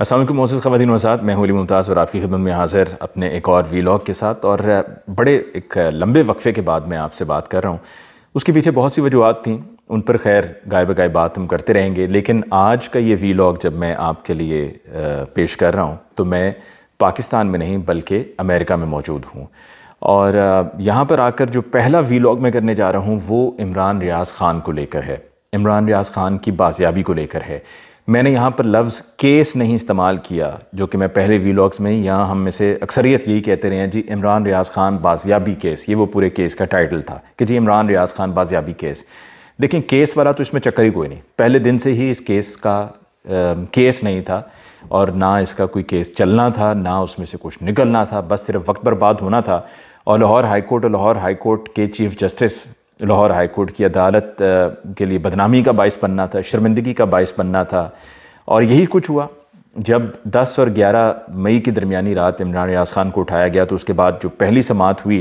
असल मोसिस खवतिन वसाद मैं हूली मुमताज़ और आपकी खिदमत में हाजिर अपने एक और वी के साथ और बड़े एक लंबे वक्फे के बाद मैं आपसे बात कर रहा हूँ उसके पीछे बहुत सी वजूहत थी उन पर खैर गाय गाय बात हम करते रहेंगे लेकिन आज का ये वी जब मैं आपके लिए पेश कर रहा हूँ तो मैं पाकिस्तान में नहीं बल्कि अमेरिका में मौजूद हूँ और यहाँ पर आकर जो पहला वी मैं करने जा रहा हूँ वो इमरान रियाज ख़ान को लेकर है इमरान रियाज ख़ान की बाजियाबी को लेकर है मैंने यहाँ पर लफ्ज़ केस नहीं इस्तेमाल किया जो कि मैं पहले वीलॉग्स में यहाँ हम में से अक्सरियत यही कहते रहे हैं जी इमरान रियाज़ खान बाजियाबी केस ये वो पूरे केस का टाइटल था कि जी इमरान रियाज़ खान बाजियाबी केस लेकिन केस वाला तो इसमें चक्कर ही कोई नहीं पहले दिन से ही इस केस का आ, केस नहीं था और ना इसका कोई केस चलना था ना उसमें से कुछ निकलना था बस सिर्फ वक्त बर्बाद होना था और लाहौर हाईकोर्ट और लाहौर हाईकोर्ट के chief justice Lahore high court की अदालत के लिए बदनामी का बायस बनना था शर्मिंदगी का बायस बनना था और यही कुछ हुआ जब 10 और 11 मई की दरमियानी रात इमरान रियाज खान को उठाया गया तो उसके बाद जो पहली समात हुई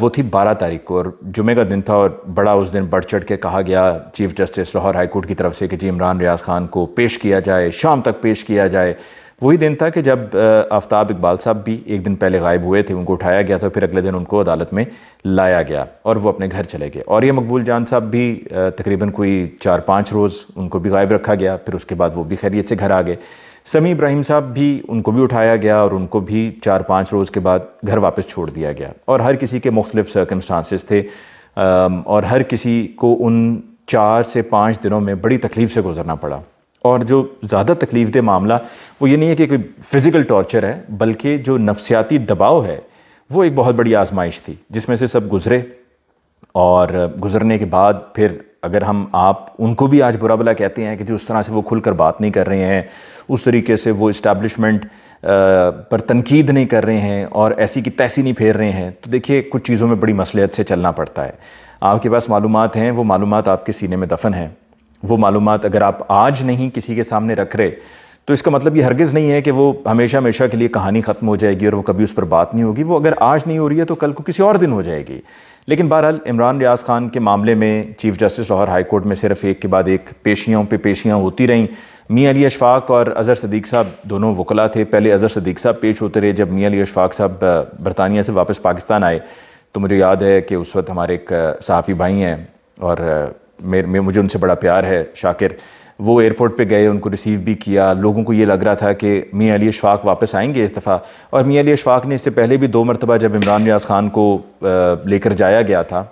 वो थी 12 तारीख को और जुमे का दिन था और बड़ा उस दिन बढ़ चढ़ के कहा गया chief justice Lahore high court की तरफ से कि जी इमरान रियाज खान को पेश किया जाए शाम तक पेश किया जाए वही दिन था कि जब आफ्ताब इकबाल साहब भी एक दिन पहले गायब हुए थे उनको उठाया गया था फिर अगले दिन उनको अदालत में लाया गया और वो अपने घर चले गए और ये मकबूल जान साहब भी तकरीबन कोई चार पाँच रोज़ उनको भी गायब रखा गया फिर उसके बाद वो भी खैरियत से घर आ गए समी इब्राहिम साहब भी उनको भी उठाया गया और उनको भी चार पाँच रोज़ के बाद घर वापस छोड़ दिया गया और हर किसी के मुख्तलिफ सर्कमस्टांसिस थे और हर किसी को उन चार से पाँच दिनों में बड़ी तकलीफ़ से गुजरना पड़ा और जो ज़्यादा तकलीफ दे मामला वो ये नहीं है कि कोई फ़िज़िकल टॉर्चर है बल्कि जो नफसियाती दबाव है वो एक बहुत बड़ी आजमाइश थी जिसमें से सब गुज़रे और गुज़रने के बाद फिर अगर हम आप उनको भी आज बुरा भला कहते हैं कि जो उस तरह से वो खुलकर बात नहीं कर रहे हैं उस तरीके से वो इस्टबलिशमेंट पर तनकीद नहीं कर रहे हैं और ऐसी की तैसी नहीं फेर रहे हैं तो देखिए कुछ चीज़ों में बड़ी मसलहत से चलना पड़ता है आपके पास मालूम हैं वो मालूम आपके सीने में दफन हैं वो मालूम अगर आप आज नहीं किसी के सामने रख रहे तो इसका मतलब ये हरगिज़ नहीं है कि वो हमेशा हमेशा के लिए कहानी ख़त्म हो जाएगी और वो कभी उस पर बात नहीं होगी वो अगर आज नहीं हो रही है तो कल को किसी और दिन हो जाएगी लेकिन बहरहाल इमरान रियाज खान के मामले में chief justice Lahore high court में सिर्फ एक के बाद एक पेशियों पे पेशियाँ होती रहीं मियाँ अली अशफाक और अज़र सदीक साहब दोनों वकला थे पहले अज़र सदीक साहब पेश होते रहे जब मियाँ अली अशफाक साहब बरतानिया से वापस पाकिस्तान आए तो मुझे याद है कि उस वक्त हमारे एक सहाफ़ी भाई हैं और मेरे मुझे उनसे बड़ा प्यार है शाकिर वो एयरपोर्ट पे गए उनको रिसीव भी किया लोगों को ये लग रहा था कि मियाँ अली अशफाक वापस आएंगे इस दफ़ा और मियाँ अली अशफाक ने इससे पहले भी दो मरतबा जब इमरान रियाज खान को लेकर जाया गया था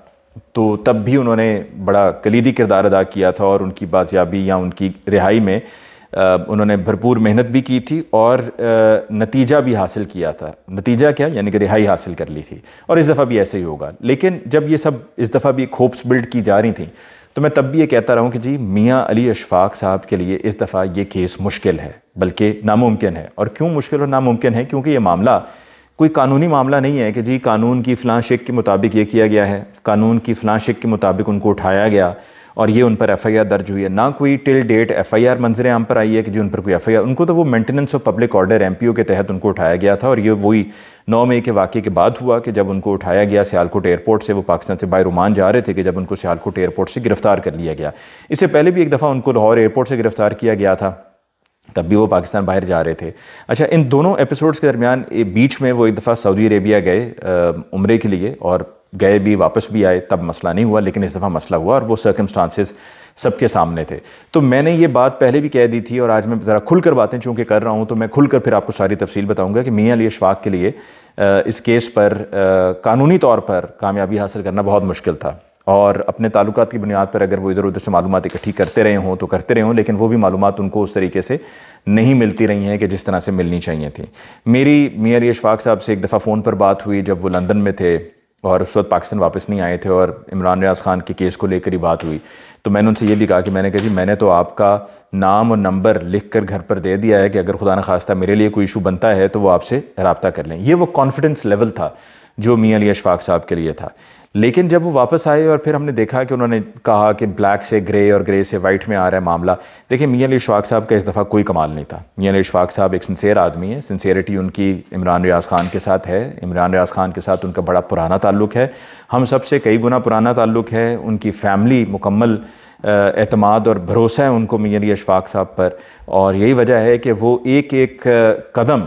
तो तब भी उन्होंने बड़ा कलीदी किरदार अदा किया था और उनकी बाजियाबी या उनकी रिहाई में उन्होंने भरपूर मेहनत भी की थी और नतीजा भी हासिल किया था नतीजा क्या यानी कि रिहाई हासिल कर ली थी और इस दफ़ा भी ऐसे ही होगा लेकिन जब ये सब इस दफ़ा भी खोप्स होप्स बिल्ड की जा रही थी तो मैं तब भी ये कहता रहा हूँ कि जी मियाँ अली अशफाक साहब के लिए इस दफ़ा ये केस मुश्किल है बल्कि नामुमकिन है और क्यों मुश्किल और नामुमकिन है क्योंकि ये मामला कोई कानूनी मामला नहीं है कि जी कानून की फ़लाँ शिक के मुताबिक ये किया गया है कानून की फ़लाँ शिक के मुताबिक उनको उठाया गया और ये उन पर एफ आई आर दर्ज हुई है ना कोई till date F I R मंजर आम पर आई है कि जी उन पर कोई एफ आई आर उनको तो वो maintenance of public order M P O के तहत उनको उठाया गया था और ये वही नौ मई के वाक्य के बाद हुआ कि जब उनको उठाया गया सियालकोट एयरपोर्ट से वो पाकिस्तान से बाहर रुमान जा रहे थे कि जब उनको सियालकोट एयरपोर्ट से गिरफ़्तार कर लिया गया इससे पहले भी एक दफ़ा उनको लाहौर एयरपोर्ट से गिरफ़्तार किया गया था तब भी वो पाकिस्तान बाहर जा रहे थे अच्छा इन दोनों एपिसोड्स के दरमियान बीच में वो एक दफ़ा सऊदी अरेबिया गए उम्र के लिए और गए भी वापस भी आए तब मसला नहीं हुआ लेकिन इस दफ़ा मसला हुआ और वो सर्कमस्टांसिस सबके सामने थे तो मैंने ये बात पहले भी कह दी थी और आज मैं ज़रा खुल कर बातें चूँकि कर रहा हूँ तो मैं खुल कर फिर आपको सारी तफसील बताऊँगा कि मियाँ अली अशफाक के लिए इस केस पर कानूनी तौर पर कामयाबी हासिल करना बहुत मुश्किल था और अपने ताल्लुक की बुनियाद पर अगर वो इधर उधर से मालूम इकट्ठी करते रहे हों तो करते रहे हों लेकिन वो भी मालूम उनको उस तरीके से नहीं मिलती रही हैं कि जिस तरह से मिलनी चाहिए थी मेरी मियाँ अली अशफाक साहब से एक दफ़ा फ़ोन पर बात हुई जब वो लंदन में थे और उस वक्त पाकिस्तान वापस नहीं आए थे और इमरान रियाज खान के केस को लेकर ही बात हुई तो मैंने उनसे ये भी कहा कि मैंने कहा जी मैंने तो आपका नाम और नंबर लिख कर घर पर दे दिया है कि अगर खुदा न खास्ता मेरे लिए कोई इशू बनता है तो वो आपसे रबता कर लें ये वो कॉन्फिडेंस लेवल था जो मियाँ अली अशफाक साहब के लिए था लेकिन जब वो वापस आए और फिर हमने देखा कि उन्होंने कहा कि ब्लैक से ग्रे और ग्रे से वाइट में आ रहा है मामला देखिए मियाँ अली अशफाक साहब का इस दफ़ा कोई कमाल नहीं था मियाँ अली अशफाक साहब एक सिंसेर आदमी है सिंसेरिटी उनकी इमरान रियाज खान के साथ है इमरान रियाज खान के साथ उनका बड़ा पुराना ताल्लुक़ है हम सबसे कई गुना पुराना ताल्लुक़ है उनकी फैमिली मुकम्मल अतमाद और भरोसा है उनको मियाँ अली अशफाक साहब पर और यही वजह है कि वो एक एक कदम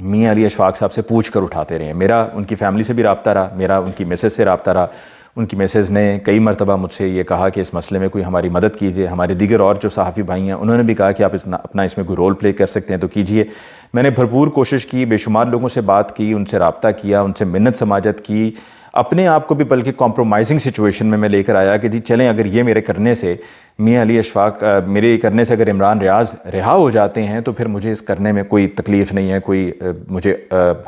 मियाँ अली अशफाक साहब से पूछ कर उठाते रहे मेरा उनकी फैमिली से भी रबता रहा मेरा उनकी मैसेज से रबता रहा उनकी मैसेज ने कई मरतबा मुझसे ये कहा कि इस मसले में कोई हमारी मदद कीजिए हमारे दीगर और जो सहाफ़ी भाई हैं उन्होंने भी कहा कि आप इतना अपना इसमें कोई रोल प्ले कर सकते हैं तो कीजिए मैंने भरपूर कोशिश की बेशुमार लोगों से बात की उनसे रबता किया उनसे मिन्नत समाजत की अपने आप को भी बल्कि कॉम्प्रोमाइजिंग सिचुएशन में मैं लेकर आया कि जी चलें अगर ये मेरे करने से मियाँ अली अशफाक मेरे करने से अगर इमरान रियाज रिहा हो जाते हैं तो फिर मुझे इस करने में कोई तकलीफ़ नहीं है कोई मुझे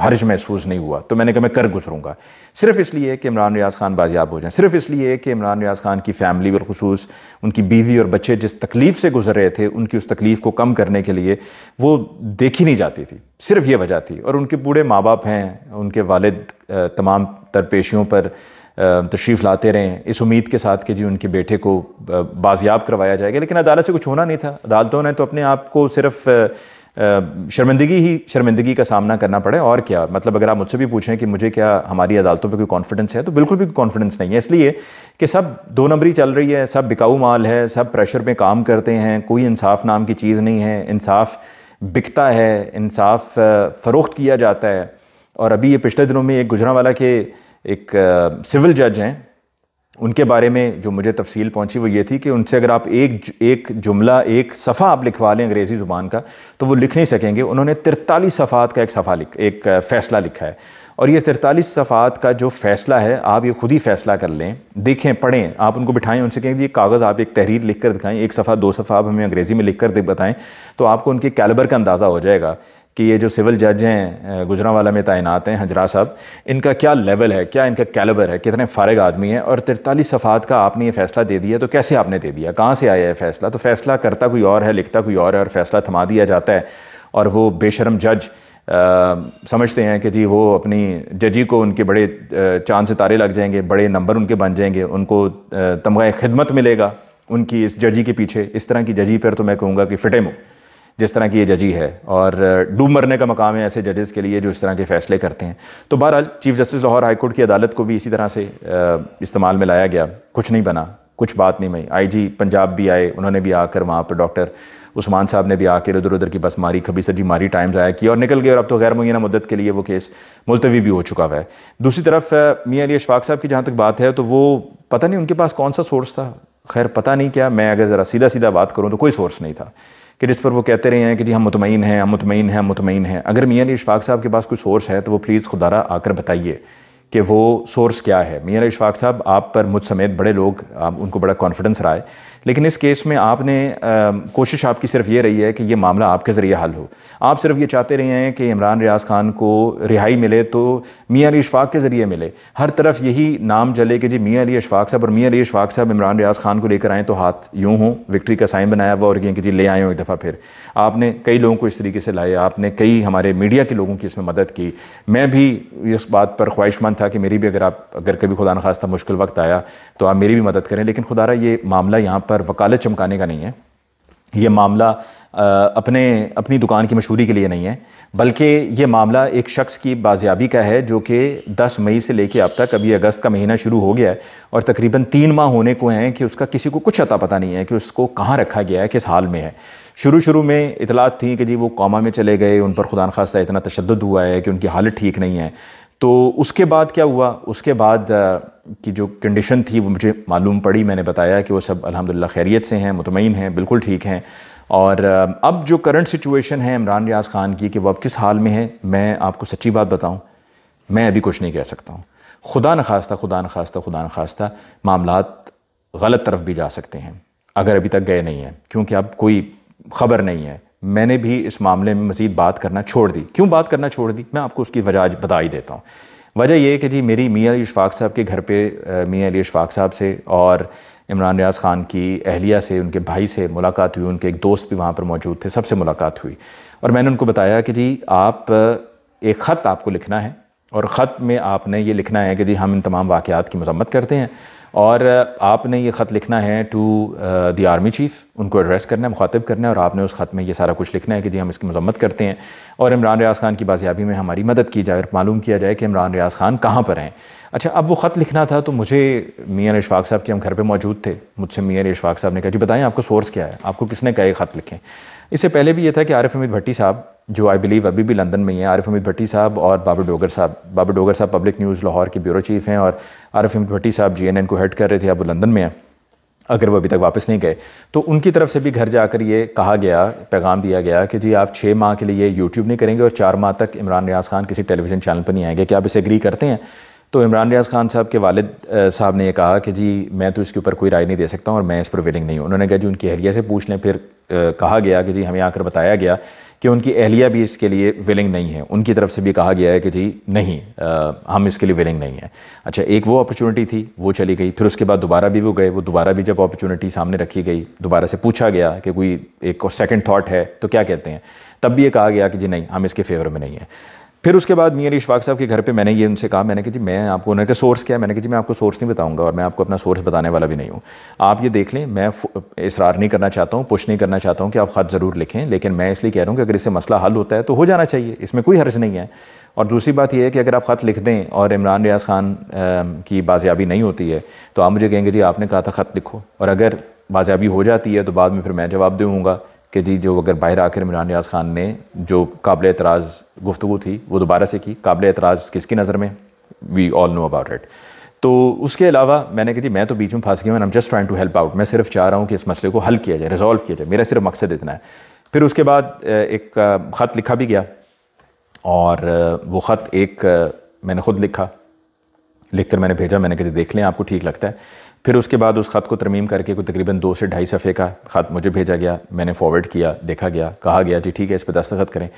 हर्ज महसूस नहीं हुआ तो मैंने कहा मैं कर गुजरूँगा सिर्फ इसलिए कि इमरान रियाज खान बाजियाब हो जाएं सिर्फ इसलिए कि इमरान रियाज खान की फैमिली बिलखसूस उनकी बीवी और बच्चे जिस तकलीफ़ से गुजर रहे थे उनकी उस तकलीफ़ को कम करने के लिए वो देखी नहीं जाती थी सिर्फ ये वजह थी और उनके बूढ़े माँ बाप हैं उनके वालद तमाम तरपेशियों पर तशरीफ़ लाते रहें इस उम्मीद के साथ कि जी उनके बेटे को बाजियाब करवाया जाएगा लेकिन अदालत से कुछ होना नहीं था अदालतों ने तो अपने आप को सिर्फ शर्मिंदगी ही शर्मिंदगी का सामना करना पड़े और क्या मतलब अगर आप मुझसे भी पूछें कि मुझे क्या हमारी अदालतों पे कोई कॉन्फिडेंस है तो बिल्कुल भी कोई कॉन्फिडेंस नहीं है इसलिए कि सब दो नंबरी चल रही है सब बिकाऊ माल है सब प्रेशर में काम करते हैं कोई इंसाफ नाम की चीज़ नहीं है इंसाफ बिकता है इंसाफ फ़रोख्त किया जाता है और अभी ये पिछले दिनों में एक गुजरा वाला के एक सिविल जज हैं उनके बारे में जो मुझे तफसील पहुंची वो ये थी कि उनसे अगर आप एक एक जुमला एक सफ़ा आप लिखवा लें अंग्रेज़ी ज़ुबान का तो वो लिख नहीं सकेंगे उन्होंने तिरतालीस सफ़ात का एक सफ़ा लिख एक फ़ैसला लिखा है और ये तिरतालीस सफ़ात का जो फ़ैसला है आप ये ख़ुद ही फ़ैसला कर लें देखें पढ़ें आप उनको बिठाएं उनसे कहें जी कागज़ आप एक तहरीर लिख कर दिखाएं एक सफ़ा दो सफ़ा आप हमें अंग्रेज़ी में लिख कर बताएं तो आपको उनके कैलबर का अंदाज़ा हो जाएगा कि ये जो सिविल जज हैं गुजरावाला में तैनात हैं हजरा साहब इनका क्या लेवल है क्या इनका कैलबर है कितने फ़ारग आदमी हैं और तिरतालीस सफ़ात का आपने ये फ़ैसला दे दिया तो कैसे आपने दे दिया कहाँ से आया है फ़ैसला तो फ़ैसला करता कोई और है लिखता कोई और है और फ़ैसला थमा दिया जाता है और वो बेशरम जज समझते हैं कि जी वो अपनी जजी को उनके बड़े चांद सितारे लग जाएंगे बड़े नंबर उनके बन जाएंगे उनको तमगा खिदमत मिलेगा उनकी इस जजी के पीछे इस तरह की जजी पर तो मैं कहूँगा कि फिटे जिस तरह की ये जजी है और डूब मरने का मकाम है ऐसे जजेस के लिए जो इस तरह के फ़ैसले करते हैं तो बहरहाल चीफ जस्टिस लाहौर हाईकोर्ट की अदालत को भी इसी तरह से इस्तेमाल में लाया गया कुछ नहीं बना कुछ बात नहीं बनी आई जी पंजाब भी आए उन्होंने भी आकर वहाँ पर डॉक्टर उस्मान साहब ने भी आकर उधर उधर की बस मारी खबी जी मारी टाइम ज़ाया कि और निकल गए और अब तो गैर मुना मदद के लिए वो केस मुलतवी भी हो चुका हुआ है दूसरी तरफ मियाँ अली अशफाक साहब की जहाँ तक बात है तो वो पता नहीं उनके पास कौन सा सोर्स था खैर पता नहीं क्या मैं अगर ज़रा सीधा सीधा बात करूँ तो कोई सोर्स नहीं था कि जिस पर वो कहते रहे हैं कि जी हम मुतमिन हैं हम मुतमिन हैं मुतमिन हैं अगर मियाँ अली इशफाक साहब के पास कोई सोर्स है तो वो प्लीज़ खुदारा आकर बताइए कि वो सोर्स क्या है मियाँ अली इशफाक साहब आप पर मुझ समेत बड़े लोग आप उनको बड़ा कॉन्फिडेंस रहा है लेकिन इस केस में आपने आ, कोशिश आपकी सिर्फ ये रही है कि ये मामला आपके ज़रिए हल हो आप सिर्फ ये चाहते रहे हैं कि इमरान रियाज खान को रिहाई मिले तो मियाँ अली इशफाक के ज़रिए मिले हर तरफ यही नाम जले कि जी मियाँ अली इशफाक साहब और मियाँ अली इशफाक साहब इमरान रियाज खान को लेकर आएँ तो हाथ यूँ हों विक्ट्री का साइन बनाया हुआ और ये कि जी ले आए हो एक दफ़ा फिर आपने कई लोगों को इस तरीके से लाए आपने कई हमारे मीडिया के लोगों की इसमें मदद की मैं भी इस बात पर ख्वाहिशमंद था कि मेरी भी अगर आप अगर कभी खुदा न खास्ता मुश्किल वक्त आया तो आप मेरी भी मदद करें लेकिन खुदा ये मामला यहाँ पर पर वकालत चमकाने का नहीं है ये मामला अपने अपनी दुकान की मशहूरी के लिए नहीं है बल्कि ये मामला एक शख्स की बाजियाबी का है जो कि 10 मई से लेकर अब तक अभी अगस्त का महीना शुरू हो गया है और तकरीबन तीन माह होने को हैं कि उसका किसी को कुछ अता पता नहीं है कि उसको कहाँ रखा गया है किस हाल में है शुरू शुरू में इतलात थी कि जी वो कौमा में चले गए उन पर खुदा खास्ता इतना तशद हुआ है कि उनकी हालत ठीक नहीं है तो उसके बाद क्या हुआ उसके बाद की जो कंडीशन थी वो मुझे मालूम पड़ी मैंने बताया कि वो सब अल्हम्दुलिल्लाह खैरियत से हैं मुतमिन हैं बिल्कुल ठीक हैं और अब जो करंट सिचुएशन है इमरान रियाज खान की कि वो अब किस हाल में है मैं आपको सच्ची बात बताऊं मैं अभी कुछ नहीं कह सकता हूं खुदा न खास्ता खुदा न खास्ता खुदा न खास्ता मामला गलत तरफ भी जा सकते हैं अगर अभी तक गए नहीं हैं क्योंकि अब कोई ख़बर नहीं है मैंने भी इस मामले में मज़ीद बात करना छोड़ दी क्यों बात करना छोड़ दी मैं आपको उसकी वजह आज बता ही देता हूँ वजह यह कि जी मेरी मियाँ अली इशफाक साहब के घर पर मियाँ अली इशफाक साहब से और इमरान रियाज ख़ान की अहलिया से उनके भाई से मुलाकात हुई उनके एक दोस्त भी वहाँ पर मौजूद थे सबसे मुलाकात हुई और मैंने उनको बताया कि जी आप एक ख़त आपको लिखना है और ख़त में आपने ये लिखना है कि जी हम इन तमाम वाक़ात की मजम्मत करते हैं और आपने ये ख़त लिखना है टू दी आर्मी चीफ़ उनको एड्रेस करना है मुखातब करना है और आपने उस ख़त में ये सारा कुछ लिखना है कि जी हम इसकी मजम्मत करते हैं और इमरान रियाज़ खान की बाजियाबी में हमारी मदद की जाए और मालूम किया जाए कि इमरान रियाज़ खान कहाँ पर हैं अच्छा अब वो ख़त लिखना था तो मुझे मियाँ इशफाक साहब के हम घर पे मौजूद थे मुझसे मियाँ इशफाक साहब ने कहा जी बताएं आपको सोर्स क्या है आपको किसने कहे ख़त लिखें इससे पहले भी ये था कि आरिफ अमित भट्टी साहब जो आई बिलीव अभी भी लंदन में ही है आरिफ अमित भट्टी साहब और बाबा डोगर साहब बाबा डोगर साहब पब्लिक न्यूज़ लाहौर के ब्यूरो चीफ़ हैं और आरिफ अमित भट्टी साहब जी को हेड कर रहे थे अब वो लंदन में हैं अगर वो अभी तक वापस नहीं गए तो उनकी तरफ से भी घर जाकर ये कहा गया पैगाम दिया गया कि जी आप छः माह के लिए यूट्यूब नहीं करेंगे और चार माह तक इमरान रियाज खान किसी टेलीविज़न चैनल पर नहीं आएंगे क्या आप इसे एग्री करते हैं तो इमरान रियाज खान साहब के वालिद साहब ने यह कहा कि जी मैं तो इसके ऊपर कोई राय नहीं दे सकता और मैं इस पर विलिंग नहीं हूँ उन्होंने कहा जी उनकी अहलिया से पूछ लें फिर कहा गया कि जी हमें आकर बताया गया कि उनकी अहलिया भी इसके लिए विलिंग नहीं है उनकी तरफ से भी कहा गया है कि जी नहीं आ, हम इसके लिए विलिंग नहीं है अच्छा एक वो अपॉर्चुनिटी थी वो चली गई फिर उसके बाद दोबारा भी वो गए वो दोबारा भी जब अपॉर्चुनिटी सामने रखी गई दोबारा से पूछा गया कि कोई एक सेकेंड थाट है तो क्या कहते हैं तब भी ये कहा गया कि जी नहीं हम इसके फेवर में नहीं हैं फिर उसके बाद मियाँ इशफाक साहब के घर पे मैंने ये उनसे कहा मैंने कहा जी मैं आपको उन्होंने कहा सोर्स क्या है मैंने कहा जी मैं आपको सोर्स नहीं बताऊंगा और मैं आपको अपना सोर्स बताने वाला भी नहीं हूँ आप ये देख लें मैं इसरार नहीं करना चाहता हूँ पुश नहीं करना चाहता हूँ कि आप ख़त ज़रूर लिखें लेकिन मैं इसलिए कह रहा हूँ कि अगर इससे मसला हल होता है तो हो जाना चाहिए इसमें कोई हर्ज नहीं है और दूसरी बात यह है कि अगर आप ख़त लिख दें और इमरान रियाज खान की बाजियाबी नहीं होती है तो आप मुझे कहेंगे जी आपने कहा था ख़त लिखो और अगर बाजियाबी हो जाती है तो बाद में फिर मैं जवाब दूँगा कि जी जो अगर बाहर आखिर इमरान रियाज ख़ान ने जो काबिल एतराज़ गुफ्तु थी वो दोबारा से की काबिल एतराज़ किसकी नज़र में we all know about it तो उसके अलावा मैंने कहा जी मैं तो बीच में फंस गया हूँ am just trying to help out मैं सिर्फ चाह रहा हूँ कि इस मसले को हल किया जाए रिजॉल्व किया जाए मेरा सिर्फ मकसद इतना है फिर उसके बाद एक ख़त लिखा भी गया और वो ख़त एक मैंने ख़ुद लिखा लिख कर मैंने भेजा मैंने कहा देख लें आपको ठीक लगता है फिर उसके बाद उस ख़त को तरमीम करके कोई तकरीबन दो से ढाई सफ़े का ख़त मुझे भेजा गया मैंने फॉरवर्ड किया देखा गया कहा गया जी ठीक है इस पर दस्तखत करें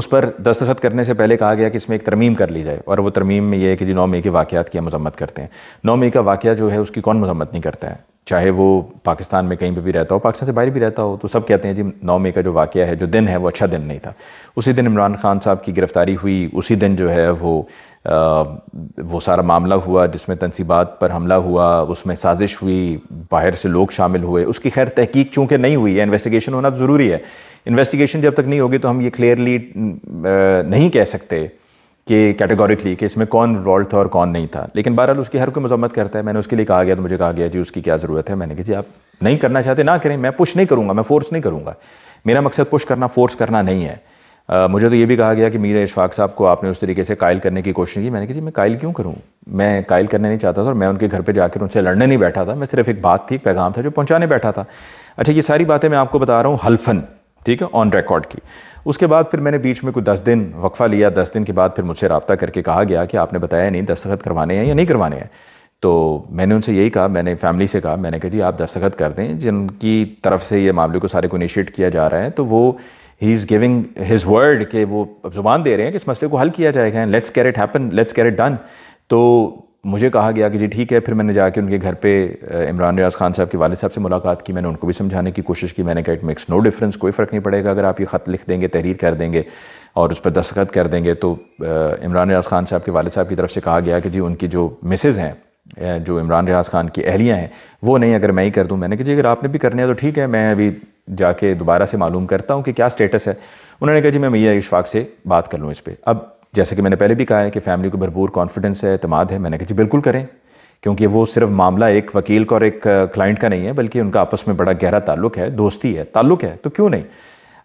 उस पर दस्तखत करने से पहले कहा गया कि इसमें एक तरमीम कर ली जाए और वो तरमीम में ये है कि जी नौ मई के वाक़ की मजम्मत करते हैं नौ मई का वाक़ जो है उसकी कौन मजम्मत नहीं करता है चाहे वो पाकिस्तान में कहीं पर भी रहता हो पाकिस्तान से बाहर भी रहता हो तो सब कहते हैं जी नौ मई का जो वाक़ है जो दिन है वो अच्छा दिन नहीं था उसी दिन इमरान खान साहब की गिरफ़्तारी हुई उसी दिन जो है वो वो सारा मामला हुआ जिसमें तनसीबात पर हमला हुआ उसमें साजिश हुई बाहर से लोग शामिल हुए उसकी खैर तहकीक चूँकि नहीं हुई है इन्वेस्टिगेशन होना ज़रूरी है इन्वेस्टिगेशन जब तक नहीं होगी तो हम ये क्लियरली नहीं कह सकते कि कैटेगोरिकली कि इसमें कौन रोल था और कौन नहीं था लेकिन बहरहाल उसकी हर कोई मजम्मत करता है मैंने उसके लिए कहा गया तो मुझे कहा गया जी उसकी क्या ज़रूरत है मैंने कहा जी आप नहीं करना चाहते ना करें मैं पुश नहीं करूँगा मैं फ़ोर्स नहीं करूँगा मेरा मकसद पुश करना फ़ोर्स करना नहीं है मुझे तो ये भी कहा गया कि मीर इशफाक साहब को आपने उस तरीके से कायल करने की कोशिश की मैंने कहा जी मैं कायल क्यों करूँ मैं कायल करने नहीं चाहता था और मैं उनके घर पर जाकर उनसे लड़ने नहीं बैठा था मैं सिर्फ एक बात थी पैगाम था जो पहुँचाने बैठा था अच्छा ये सारी बातें मैं आपको बता रहा हूँ हल्फन ठीक है ऑन रिकॉर्ड की उसके बाद फिर मैंने बीच में कुछ दस दिन वक्फ़ा लिया दस दिन के बाद फिर मुझसे रबता करके कहा गया कि आपने बताया नहीं दस्तखत करवाने हैं या नहीं करवाने हैं तो मैंने उनसे यही कहा मैंने फैमिली से कहा मैंने कहा जी आप दस्तखत कर दें जिनकी तरफ से ये मामले को सारे को इनिशिएट किया जा रहा है तो वो he is giving his word के वो जुबान दे रहे हैं कि इस मसले को हल किया जाएगा let's carry it happen let's carry it done तो मुझे कहा गया कि जी ठीक है फिर मैंने जाके उनके घर पे इमरान रियाज खान साहब के वाले साहब से मुलाकात की मैंने उनको भी समझाने की कोशिश की मैंने कहा इट मेक्स नो डिफरेंस कोई फ़र्क नहीं पड़ेगा अगर आप ये ख़त लिख देंगे तहरीर कर देंगे और उस पर दस्तखत कर देंगे तो इमरान रियाज खान साहब के वाले साहब की तरफ से कहा गया कि जी उनकी जो मिसेज़ हैं जो इमरान रियाज खान की अहलियाँ हैं वो नहीं अगर मैं ही कर दूँ मैंने कहा जी अगर आपने भी करने हैं तो ठीक है मैं अभी जाके दोबारा से मालूम करता हूँ कि क्या स्टेटस है उन्होंने कहा जी मैं मैया इशफाक से बात कर लूँ इस पर अब जैसे कि मैंने पहले भी कहा है कि फैमिली को भरपूर कॉन्फिडेंस है अतमाद है मैंने कहा जी बिल्कुल करें क्योंकि वो सिर्फ मामला एक वकील का और एक क्लाइंट का नहीं है बल्कि उनका आपस में बड़ा गहरा ताल्लुक है दोस्ती है ताल्लुक है तो क्यों नहीं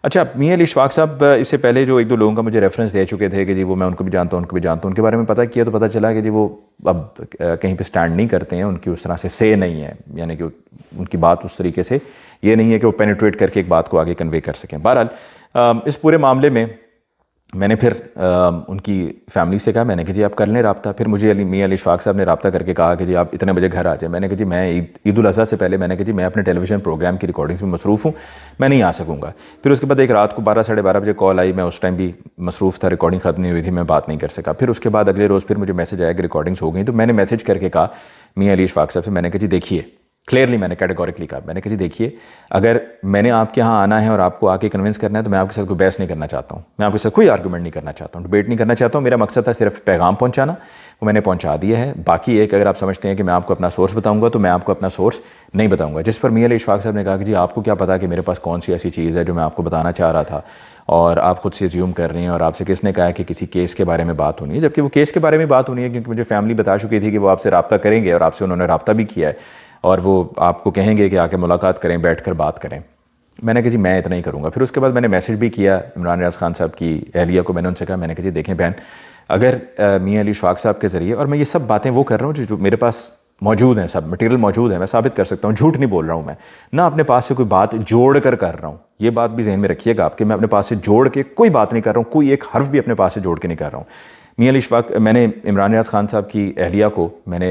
अच्छा मियाँ अली शवाक साहब इससे पहले जो एक दो लोगों का मुझे रेफरेंस दे चुके थे कि जी वो मैं उनको भी जानता हूँ उनको भी जानता हूँ उनके बारे में पता किया तो पता चला कि जी वो अब कहीं पे स्टैंड नहीं करते हैं उनकी उस तरह से से नहीं है यानी कि उनकी बात उस तरीके से ये नहीं है कि वो पेनिट्रेट करके एक बात को आगे कन्वे कर सकें बहरहाल इस पूरे मामले में मैंने फिर आ, उनकी फैमिली से कहा मैंने कहा जी आप कर लें रबता फिर मुझे अली मियाँ अली शाख साहब ने रबा करके कहा कि जी आप इतने बजे घर आ जाए मैंने कहा जी मैं ईद उल अजहा से पहले मैंने कहा जी मैं अपने टेलीविजन प्रोग्राम की रिकॉर्डिंग्स में मसरूफ़ हूँ मैं नहीं आ सकूँगा फिर उसके बाद एक रात को बारह साढ़े बारह बजे कॉल आई मैं उस टाइम भी मसरूफ़ था रिकॉर्डिंग ख़त्म नहीं हुई थी मैं बात नहीं कर सका फिर उसके बाद अगले रोज़ फिर मुझे मैसेज आया कि रिकॉर्डिंग्स हो गई तो मैंने मैसेज करके कहा मियाँ अली शाख साहब से मैंने कहा जी देखिए क्लियरली मैंने कैटेगोरिकली कहा मैंने कहा जी देखिए अगर मैंने आपके यहाँ आना है और आपको आके कन्विंस करना है तो मैं आपके साथ कोई बहस नहीं करना चाहता हूँ मैं आपके साथ कोई आर्गूमेंट नहीं करना चाहता हूँ डिबेट नहीं करना चाहता हूँ मेरा मकसद था सिर्फ पैगाम पहुँचाना वो मैंने पहुँचा दिया है बाकी एक अगर आप समझते हैं कि मैं आपको अपना सोर्स बताऊँगा तो मैं आपको अपना सोर्स नहीं बताऊँगा जिस पर मियाँ इशफाक साहब ने कहा कि जी आपको क्या पता कि मेरे पास कौन सी ऐसी चीज़ है जो मैं आपको बताना चाह रहा था और आप खुद से ज्यूम कर रही हैं और आपसे किसने कहा कि किसी केस के बारे में बात होनी है जबकि वो केस के बारे में बात होनी है क्योंकि मुझे फैमिली बता चुकी थी कि वो आपसे रबता करेंगे और आपसे उन्होंने रबता भी किया है और वो आपको कहेंगे कि आके मुलाकात करें बैठ कर बात करें मैंने कहा जी मैं इतना ही करूँगा फिर उसके बाद मैंने मैसेज भी किया इमरान रियाज खान साहब की अहलिया को मैंने उनसे कहा मैंने कहा जी देखें बहन अगर मियाँ अली शफाक साहब के ज़रिए और मैं ये सब बातें वो कर रहा हूँ जो, जो मेरे पास मौजूद हैं सब मटेरियल मौजूद है मैं साबित कर सकता हूँ झूठ नहीं बोल रहा हूँ मैं ना अपने पास से कोई बात जोड़ कर कर रहा हूँ ये बात भी जहन में रखिएगा आपके मैं अपने पास से जोड़ के कोई बात नहीं कर रहा हूँ कोई एक हर्फ भी अपने पास से जोड़ के नहीं कर रहा हूँ मियाँ अली शफाक मैंने इमरान रियाज खान साहब की अहलिया को मैंने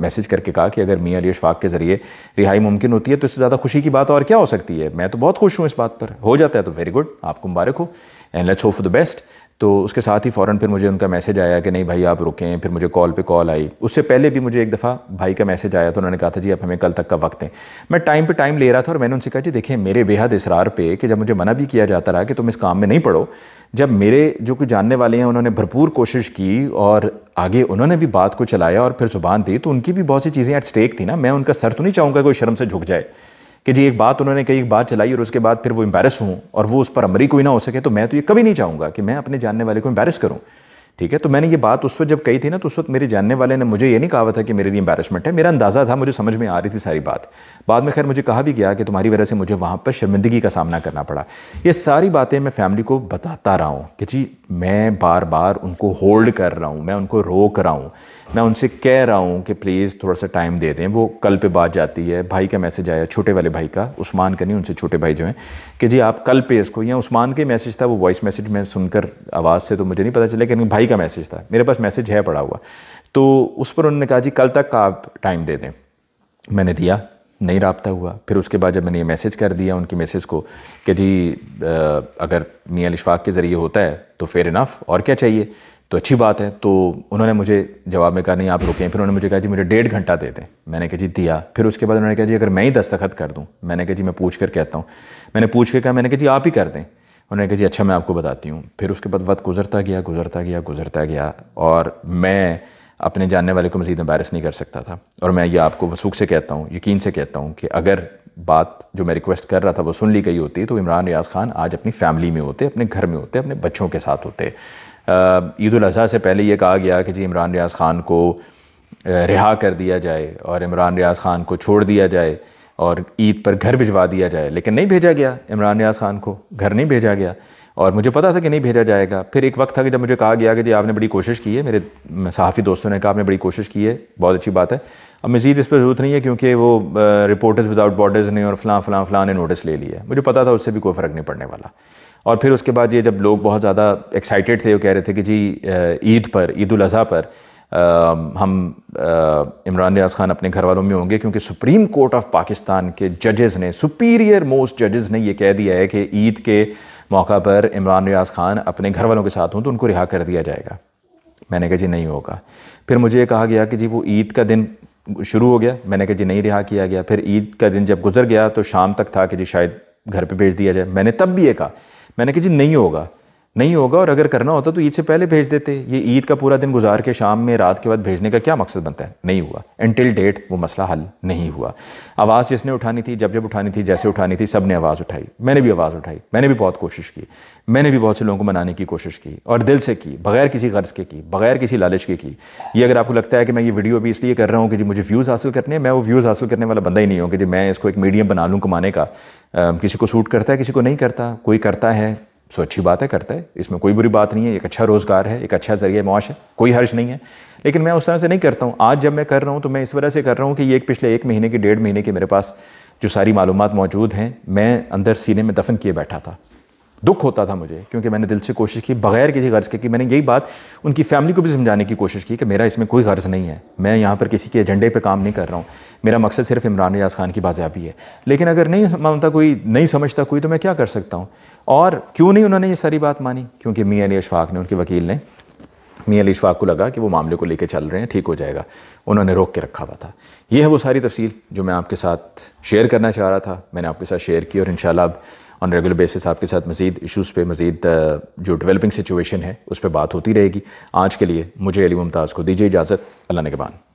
मैसेज करके कहा कि अगर मियाँ अली इशफाक के ज़रिए रिहाई मुमकिन होती है तो इससे ज़्यादा खुशी की बात और क्या हो सकती है मैं तो बहुत खुश हूँ इस बात पर हो जाता है तो वेरी गुड आपको मुबारक हो and let's hope for the best तो उसके साथ ही फ़ौरन फिर मुझे उनका मैसेज आया कि नहीं भाई आप रुकें फिर मुझे कॉल पे कॉल आई उससे पहले भी मुझे एक दफ़ा भाई का मैसेज आया तो उन्होंने कहा था जी आप हमें कल तक का वक्त दें मैं टाइम पे टाइम ले रहा था और मैंने उनसे कहा जी देखिए मेरे बेहद इसरार पे कि जब मुझे मना भी किया जाता रहा कि तुम इस काम में नहीं पढ़ो जब मेरे जो कुछ जानने वाले हैं उन्होंने भरपूर कोशिश की और आगे उन्होंने भी बात को चलाया और फिर ज़ुबान दी तो उनकी भी बहुत सी चीज़ें एट स्टेक थी ना मैं उनका सर तो नहीं चाहूँगा कोई शर्म से झुक जाए कि जी एक बात उन्होंने कही एक बात चलाई और उसके बाद फिर वो एम्बेरस हूँ और वो उस पर अमरी कोई ना हो सके तो मैं तो ये कभी नहीं चाहूँगा कि मैं अपने जानने वाले को एम्बेरस करूँ ठीक है तो मैंने ये बात उस वक्त जब कही थी ना तो उस वक्त मेरे जानने वाले ने मुझे ये नहीं कहा था कि मेरे लिए एम्बेरसमेंट है मेरा अंदाज़ा था मुझे समझ में आ रही थी सारी बात बाद में खैर मुझे कहा भी गया कि तुम्हारी वजह से मुझे वहाँ पर शर्मिंदगी का सामना करना पड़ा ये सारी बातें मैं फैमिली को बताता रहा हूँ कि जी मैं बार बार उनको होल्ड कर रहा हूँ मैं उनको रोक रहा हूँ मैं उनसे कह रहा हूँ कि प्लीज़ थोड़ा सा टाइम दे दें वो कल पे बात जाती है भाई का मैसेज आया छोटे वाले भाई का उस्मान का नहीं उनसे छोटे भाई जो हैं कि जी आप कल पे इसको या उस्मान के मैसेज था वो वॉइस मैसेज मैं सुनकर आवाज़ से तो मुझे नहीं पता चला कि भाई का मैसेज था मेरे पास मैसेज है पड़ा हुआ तो उस पर उन्होंने कहा जी कल तक का आप टाइम दे दें मैंने दिया नहीं रबता हुआ फिर उसके बाद जब मैंने ये मैसेज कर दिया उनके मैसेज को कि जी अगर मियाँ इशफाक के ज़रिए होता है तो फेयर इनफ़ और क्या चाहिए तो अच्छी बात है तो उन्होंने मुझे जवाब में कहा नहीं आप रुकें फिर उन्होंने मुझे कहा जी मुझे डेढ़ घंटा दे दें मैंने कहा जी दिया फिर उसके बाद उन्होंने कहा जी अगर मैं ही दस्तखत कर दूँ मैंने कहा जी मैं पूछ कर कहता हूँ मैंने पूछ के कहा मैंने कहा जी आप ही कर दें उन्होंने कहा जी अच्छा मैं आपको बताती हूँ फिर उसके बाद वक्त गुजरता गया गुजरता गया गुजरता गया और मैं अपने जानने वाले को मज़ीद एम्बेरस नहीं कर सकता था और मैं ये आपको वसूख से कहता हूँ यकीन से कहता हूँ कि अगर बात जो मैं रिक्वेस्ट कर रहा था वो सुन ली गई होती तो इमरान रियाज खान आज अपनी फैमिली में होते अपने घर में होते अपने बच्चों के साथ होते ईद अजी से पहले ये कहा गया कि जी इमरान रियाज़ ख़ान को रिहा कर दिया जाए और इमरान रियाज़ ख़ान को छोड़ दिया जाए और ईद पर घर भिजवा दिया जाए लेकिन नहीं भेजा गया इमरान रियाज़ ख़ान को घर नहीं भेजा गया और मुझे पता था कि नहीं भेजा जाएगा फिर एक वक्त था कि जब मुझे कहा गया कि जी आपने बड़ी कोशिश की है मेरे सहाफ़ी दोस्तों ने कहा आपने बड़ी कोशिश की है बहुत अच्छी बात है अब मज़ीद इस पर ज़रूरत नहीं है क्योंकि वो रिपोर्टर्स विदाउट बॉर्डर्स ने और फ़लाँ फ़लाँ फ़लाँ ने नोटिस ले लिया है मुझे पता था उससे भी कोई फ़र्क नहीं पड़ने वाला और फिर उसके बाद ये जब लोग बहुत ज़्यादा एक्साइटेड थे वो कह रहे थे कि जी ईद पर ईद उल पर आ, हम इमरान रियाज खान अपने घर वालों में होंगे क्योंकि सुप्रीम कोर्ट ऑफ पाकिस्तान के जजेस ने सुपीरियर मोस्ट जजेस ने ये कह दिया है कि ईद के मौका पर इमरान रियाज खान अपने घर वालों के साथ हों तो उनको रिहा कर दिया जाएगा मैंने कहा जी नहीं होगा फिर मुझे कहा गया कि जी वो ईद का दिन शुरू हो गया मैंने कहा जी नहीं रिहा किया गया फिर ईद का दिन जब गुजर गया तो शाम तक था कि जी शायद घर पर भेज दिया जाए मैंने तब भी ये कहा मैंने कहा जी नहीं होगा नहीं होगा और अगर करना होता तो ईद से पहले भेज देते ये ईद का पूरा दिन गुजार के शाम में रात के बाद भेजने का क्या मकसद बनता है नहीं हुआ एंटिल डेट वो मसला हल नहीं हुआ आवाज़ जिसने उठानी थी जब जब उठानी थी जैसे उठानी थी सब ने आवाज़ उठाई मैंने भी आवाज़ उठाई मैंने भी बहुत कोशिश की मैंने भी बहुत से लोगों को मनाने की कोशिश की और दिल से की बगैर किसी गर्ज के की बगैर किसी लालच के की ये अगर आपको लगता है कि मैं ये वीडियो भी इसलिए कर रहा हूँ कि जी मुझे व्यूज़ हासिल करने हैं मैं वो व्यूज़ हासिल करने वाला बंदा ही नहीं हूँ कि जी मैं इसको एक मीडियम बना लूँ कमाने का किसी को सूट करता है किसी को नहीं करता कोई करता है सो अच्छी बात है करता है इसमें कोई बुरी बात नहीं है एक अच्छा रोज़गार है एक अच्छा जरिए मुआश है कोई हर्ज नहीं है लेकिन मैं उस तरह से नहीं करता हूँ आज जब मैं कर रहा हूँ तो मैं इस वजह से कर रहा हूँ कि ये एक पिछले एक महीने के डेढ़ महीने के मेरे पास जो सारी मालूम मौजूद हैं मैं अंदर सीने में दफन किए बैठा था दुख होता था मुझे क्योंकि मैंने दिल से कोशिश की बगैर किसी गर्ज़ के कि मैंने यही बात उनकी फैमिली को भी समझाने की कोशिश की कि मेरा इसमें कोई गर्ज़ नहीं है मैं यहाँ पर किसी के एजेंडे पे काम नहीं कर रहा हूँ मेरा मकसद सिर्फ इमरान रियाज खान की बाजियाबी है लेकिन अगर नहीं मानता कोई नहीं समझता कोई तो मैं क्या कर सकता हूँ और क्यों नहीं उन्होंने ये सारी बात मानी क्योंकि मियाँ अली अशफाक ने उनके वकील ने मियाँ अली अशफाक को लगा कि वो मामले को लेकर चल रहे हैं ठीक हो जाएगा उन्होंने रोक के रखा हुआ था यह है वो सारी तफसील जो मैं आपके साथ शेयर करना चाह रहा था मैंने आपके साथ शेयर की और इन अब ऑन रेगुलर बेसिस आपके साथ मजीद इशूज़ पे मजीद जो डेवलपिंग सिचुएशन है उस पर बात होती रहेगी आज के लिए मुझे अली मुमताज़ को दीजिए इजाज़त अल्लाह ने के बाद